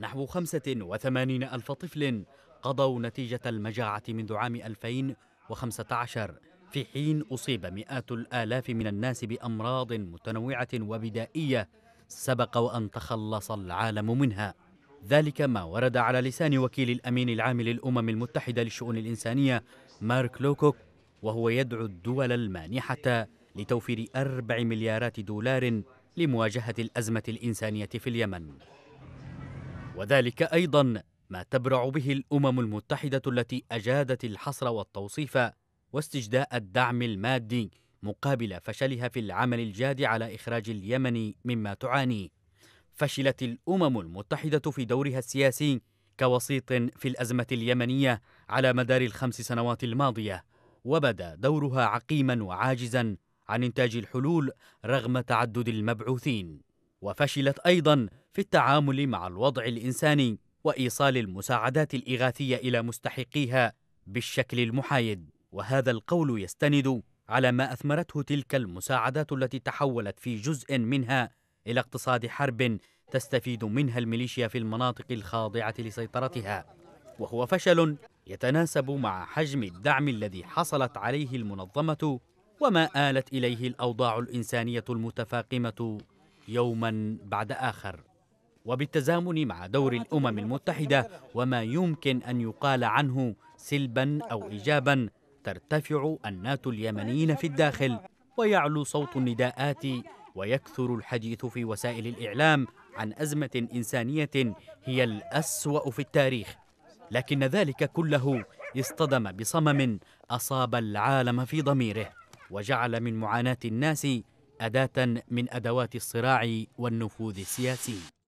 نحو 85 ألف طفل قضوا نتيجة المجاعة منذ عام 2015 في حين أصيب مئات الآلاف من الناس بأمراض متنوعة وبدائية سبق وأن تخلص العالم منها ذلك ما ورد على لسان وكيل الأمين العام للأمم المتحدة للشؤون الإنسانية مارك لوكوك وهو يدعو الدول المانحة لتوفير أربع مليارات دولار لمواجهة الأزمة الإنسانية في اليمن وذلك أيضا ما تبرع به الأمم المتحدة التي أجادت الحصر والتوصيف واستجداء الدعم المادي مقابل فشلها في العمل الجاد على إخراج اليمن مما تعاني فشلت الأمم المتحدة في دورها السياسي كوسيط في الأزمة اليمنية على مدار الخمس سنوات الماضية وبدا دورها عقيما وعاجزا عن إنتاج الحلول رغم تعدد المبعوثين وفشلت أيضا في التعامل مع الوضع الإنساني وإيصال المساعدات الإغاثية إلى مستحقيها بالشكل المحايد وهذا القول يستند على ما أثمرته تلك المساعدات التي تحولت في جزء منها إلى اقتصاد حرب تستفيد منها الميليشيا في المناطق الخاضعة لسيطرتها وهو فشل يتناسب مع حجم الدعم الذي حصلت عليه المنظمة وما آلت إليه الأوضاع الإنسانية المتفاقمة يوما بعد آخر وبالتزامن مع دور آه، الأمم المتحدة وما يمكن أن يقال عنه سلبا أو إيجابا ترتفع أنات اليمنيين في الداخل ويعلو صوت النداءات ويكثر الحديث في وسائل الإعلام عن أزمة إنسانية هي الأسوأ في التاريخ لكن ذلك كله اصطدم بصمم أصاب العالم في ضميره وجعل من معاناة الناس أداة من أدوات الصراع والنفوذ السياسي